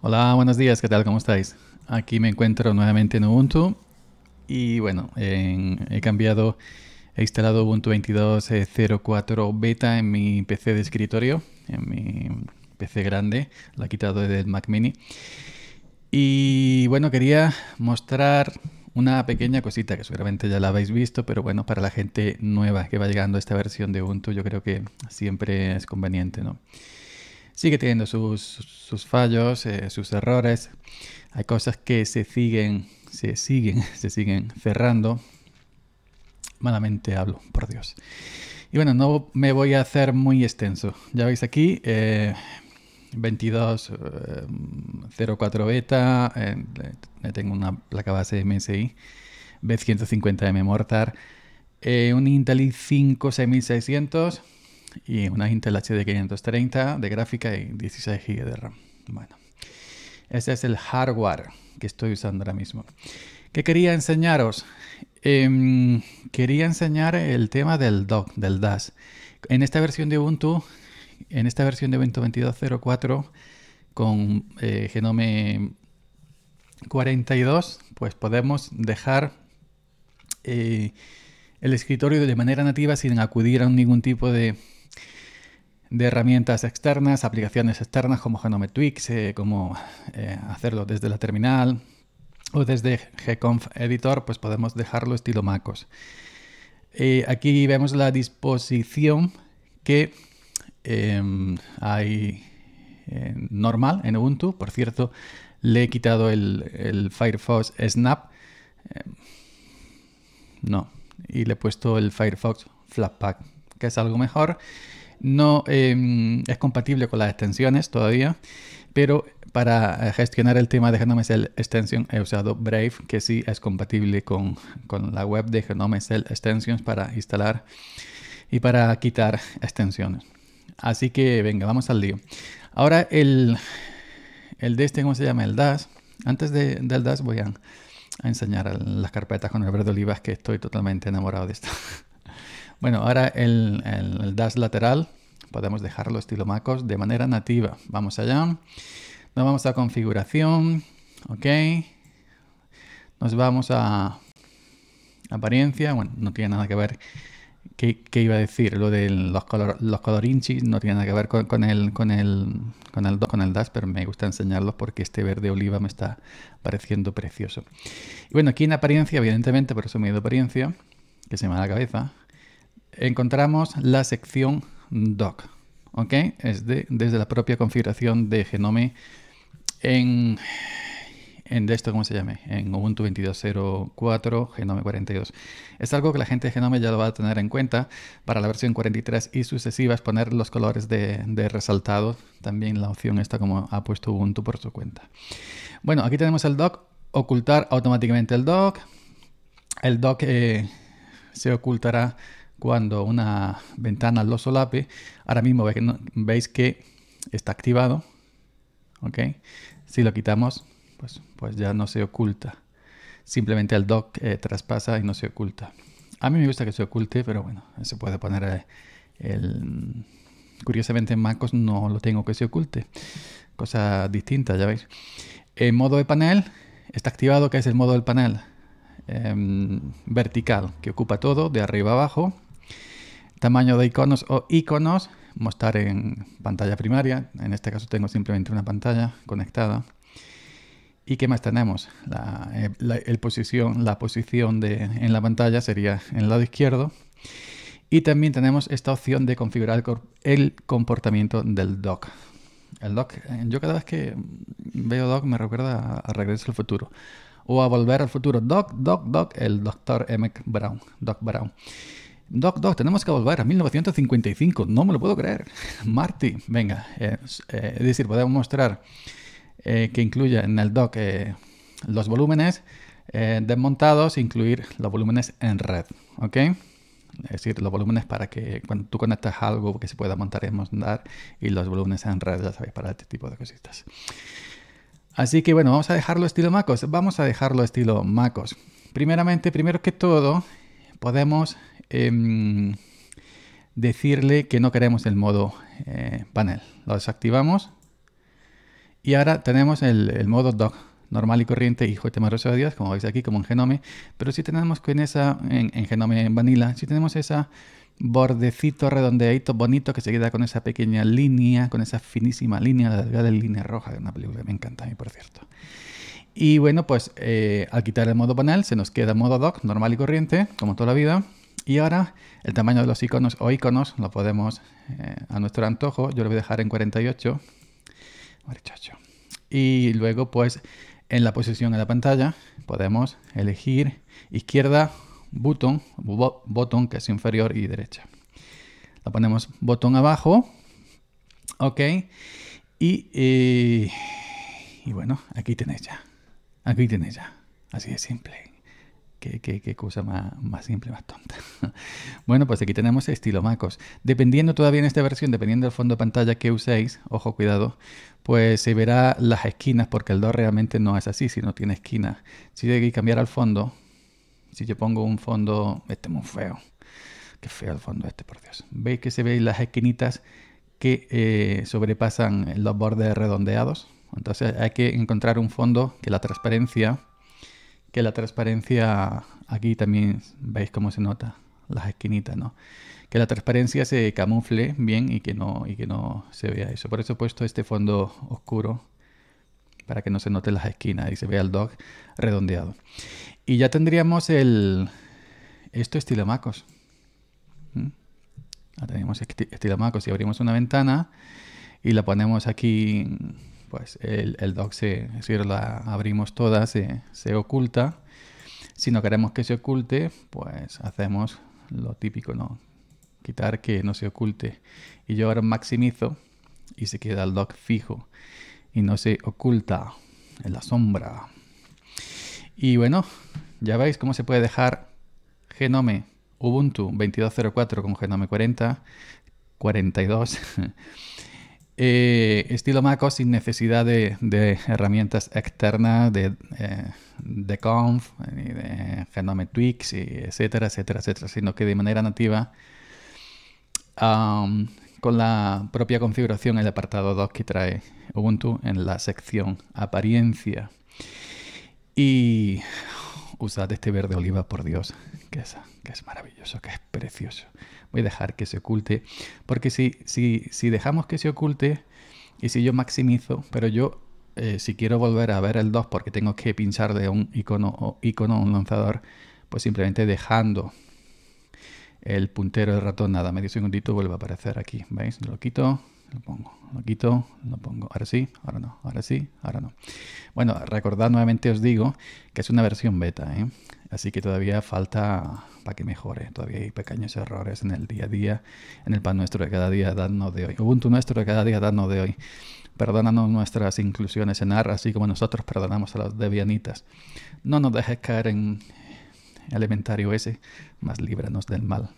Hola, buenos días, ¿qué tal? ¿Cómo estáis? Aquí me encuentro nuevamente en Ubuntu y bueno, he cambiado, he instalado Ubuntu 22.04 beta en mi PC de escritorio, en mi PC grande, la he quitado del Mac mini. Y bueno, quería mostrar una pequeña cosita que seguramente ya la habéis visto, pero bueno, para la gente nueva que va llegando a esta versión de Ubuntu, yo creo que siempre es conveniente, ¿no? sigue teniendo sus, fallos, eh, sus errores. Hay cosas que se siguen, se siguen, se siguen cerrando. Malamente hablo, por Dios. Y bueno, no me voy a hacer muy extenso. Ya veis aquí, 22.04 eh, eh, beta, tengo una placa base MSI, B150M Mortar, un Intel i5 6600 y una Intel HD 530 de gráfica y 16 GB de RAM. Bueno, ese es el hardware que estoy usando ahora mismo. ¿Qué quería enseñaros? Em, quería enseñar el tema del dock, del DAS. En esta versión de Ubuntu, en esta versión de Ubuntu 22.04 con eh, Genome 42, pues podemos dejar eh, el escritorio de manera nativa sin acudir a ningún tipo de, de herramientas externas, aplicaciones externas como Genome Tweaks, eh, como eh, hacerlo desde la terminal o desde Gconf Editor, pues podemos dejarlo estilo MacOS. Eh, aquí vemos la disposición que em, hay normal en Ubuntu. Por cierto, le he quitado el, el Firefox Snap. Em, no, y le he puesto el Firefox Flatpak, que es algo mejor no em, es compatible con las extensiones todavía, pero para eh, gestionar el tema de Genome Cell Extension he usado Brave, que sí es compatible con, la web de Genome Cell Extensions para instalar y para quitar extensiones. Así que venga, vamos al lío. Ahora el, el de este, ¿cómo se llama? El DAS. Antes del DAS voy a, enseñar las carpetas con el verde Olivas, que estoy totalmente enamorado de esto. bueno, ahora el, DAS lateral. Podemos dejarlo estilo MacOS de manera nativa. Vamos allá. Nos vamos a configuración. Ok. Nos vamos a apariencia. Bueno, no tiene nada que ver. ¿Qué, iba a decir? Lo de los, color, los colorinchis no tiene nada que ver con, el, con, el, con, el, con el dash, pero me gusta enseñarlos porque este verde oliva me está pareciendo precioso. Y bueno, aquí en apariencia, evidentemente, por eso me he apariencia, que se me da la cabeza, encontramos la sección doc. ¿Ok? Es de, desde la propia configuración de Genome en, en esto, ¿cómo se llame? En Ubuntu 22.04, Genome 42. Es algo que la gente de Genome ya lo va a tener en cuenta para la versión 43 y sucesivas, poner los colores de, resaltado, también la opción está como ha puesto Ubuntu por su cuenta. Bueno, aquí tenemos el doc, ocultar automáticamente el doc. El doc eh, se ocultará cuando una ventana lo solape, ahora mismo veis que está activado. ¿Ok? Si lo quitamos, pues, pues ya no se oculta. Simplemente el dock eh, traspasa y no se oculta. A mí me gusta que se oculte, pero bueno, se puede poner eh, el... Curiosamente en MacOS no lo tengo que se oculte. Cosa distinta, ya veis. En modo de panel está activado, que es el modo del panel em, vertical, que ocupa todo de arriba a abajo Tamaño de iconos o iconos, mostrar en pantalla primaria, en este caso tengo simplemente una pantalla conectada. ¿Y qué más tenemos? La, eh, posición, la posición de, en la pantalla sería en el lado izquierdo. Y también tenemos esta opción de configurar el comportamiento del dock. El dock, eh, yo cada vez que veo dock me recuerda a, Regreso al Futuro. O a Volver al Futuro. Doc, dock doc, el doctor Emmett Brown. Doc Brown. Doc, Doc, tenemos que volver a 1955. No me lo puedo creer. Marty, venga. Eh, eh, es decir, podemos mostrar eh, que incluya en el doc los volúmenes desmontados, incluir los volúmenes en red. ¿Ok? Es decir, los volúmenes para que cuando tú conectas algo que se pueda montar y desmontar y los volúmenes en red, ya sabéis, para este tipo de cositas. Así que bueno, vamos a dejarlo estilo Macos. Vamos a dejarlo estilo Macos. Primeramente, primero que todo, podemos em, decirle que no queremos el modo eh, panel. Lo desactivamos y ahora tenemos el, modo doc normal y corriente hijo de Dios, como veis aquí, como en Genome. Pero si tenemos con esa, en, Genome en Vanilla, si tenemos esa bordecito redondeadito bonito que se queda con esa pequeña línea, con esa finísima línea, la delgada línea roja, de una película me encanta a mí, por cierto. Y bueno, pues eh, al quitar el modo panel se nos queda modo dock normal y corriente, como toda la vida. Y ahora el tamaño de los iconos o iconos lo podemos eh, a nuestro antojo. Yo lo voy a dejar en 48. Y luego pues en la posición de la pantalla podemos elegir izquierda, botón, botón que es inferior y derecha. La ponemos botón abajo. Ok. Y, eh, y bueno, aquí tenéis ya Aquí tienes ya. Así de simple. Qué, cosa más, simple, más tonta. bueno, pues aquí tenemos estilo MacOS. Dependiendo todavía en esta versión, dependiendo del fondo de pantalla que uséis, ojo, cuidado, pues se verá las esquinas porque el 2 realmente no es así, si no tiene esquinas. Si hay que cambiar al fondo, si yo pongo un fondo, este es muy feo. Qué feo el fondo este, por Dios. ¿Veis que se ve las esquinitas que eh, sobrepasan los bordes redondeados? Entonces hay que encontrar un fondo que la transparencia, que la transparencia, aquí también veis cómo se nota las esquinitas, ¿no? Que la transparencia se camufle bien y que no, y que no se vea eso. Por eso he puesto este fondo oscuro para que no se noten las esquinas y se vea el dog redondeado. Y ya tendríamos el... Esto estilo Macos. ¿Mm? Ya tenemos estilomacos y abrimos una ventana y la ponemos aquí pues el, doc, se, si la abrimos toda, se, se oculta. Si no queremos que se oculte, pues hacemos lo típico, ¿no? Quitar que no se oculte. Y yo ahora maximizo y se queda el doc fijo y no se oculta en la sombra. Y bueno, ya veis cómo se puede dejar Genome Ubuntu 22.04 con Genome 40, 42. Eh, estilo MacOS sin necesidad de, herramientas externas de, eh, de Conf, de Genome Twix, etcétera, etcétera, etcétera, sino que de manera nativa con la propia configuración, el apartado 2 que trae Ubuntu en la sección apariencia. Y usad este verde oliva, por Dios, que es maravilloso, que es precioso voy a dejar que se oculte, porque si, si, si dejamos que se oculte y si yo maximizo, pero yo eh, si quiero volver a ver el 2 porque tengo que pinchar de un icono o icono un lanzador, pues simplemente dejando el puntero del ratón, nada, medio segundito vuelve a aparecer aquí, ¿veis? Lo quito, lo pongo, lo quito, lo pongo, ahora sí, ahora no, ahora sí, ahora no. Bueno, recordad nuevamente, os digo que es una versión beta, ¿eh? Así que todavía falta para que mejore. Todavía hay pequeños errores en el día a día, en el pan nuestro de cada día, danos de hoy. Ubuntu nuestro de cada día, danos de hoy. Perdónanos nuestras inclusiones en arra, así como nosotros perdonamos a los debianitas. No nos dejes caer en elementario ese, más líbranos del mal.